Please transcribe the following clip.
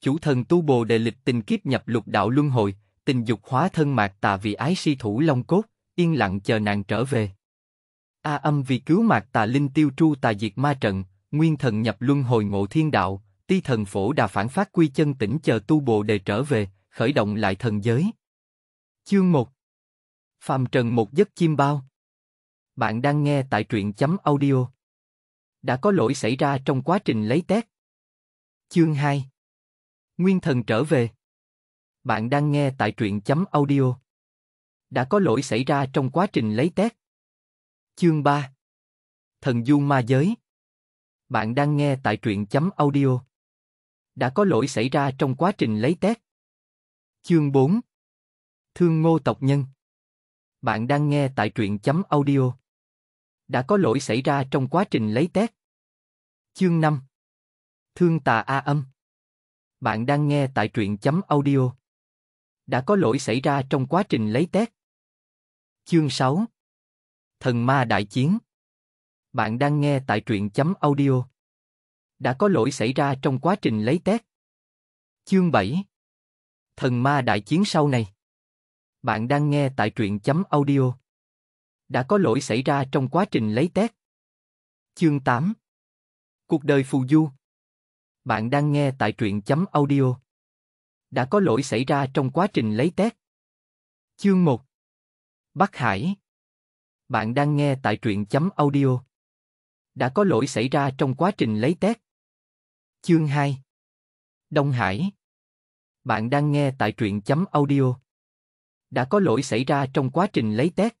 chủ thần tu bồ đề lịch tình kiếp nhập lục đạo luân hồi, tình dục hóa thân mạc tà vì ái si thủ long cốt, yên lặng chờ nàng trở về. A âm vì cứu mạc tà linh tiêu tru tà diệt ma trận, nguyên thần nhập luân hồi ngộ thiên đạo, ti thần phổ đà phản phát quy chân tỉnh chờ tu bồ đề trở về, khởi động lại thần giới. Chương 1 Phạm Trần một giấc chim bao Bạn đang nghe tại truyện chấm audio. Đã có lỗi xảy ra trong quá trình lấy tét. Chương 2 Nguyên thần trở về. Bạn đang nghe tại truyện chấm audio. Đã có lỗi xảy ra trong quá trình lấy test. Chương 3 Thần du ma giới Bạn đang nghe tại truyện chấm audio. Đã có lỗi xảy ra trong quá trình lấy test. Chương 4 Thương ngô tộc nhân Bạn đang nghe tại truyện chấm audio. Đã có lỗi xảy ra trong quá trình lấy test. Chương 5 Thương tà A âm bạn đang nghe tại truyện chấm audio. Đã có lỗi xảy ra trong quá trình lấy test. Chương 6 Thần ma đại chiến Bạn đang nghe tại truyện chấm audio. Đã có lỗi xảy ra trong quá trình lấy test. Chương 7 Thần ma đại chiến sau này Bạn đang nghe tại truyện chấm audio. Đã có lỗi xảy ra trong quá trình lấy test. Chương 8 Cuộc đời phù du bạn đang nghe tại truyện chấm audio. Đã có lỗi xảy ra trong quá trình lấy test. Chương 1 Bắc Hải Bạn đang nghe tại truyện chấm audio. Đã có lỗi xảy ra trong quá trình lấy test. Chương 2 Đông Hải Bạn đang nghe tại truyện chấm audio. Đã có lỗi xảy ra trong quá trình lấy test.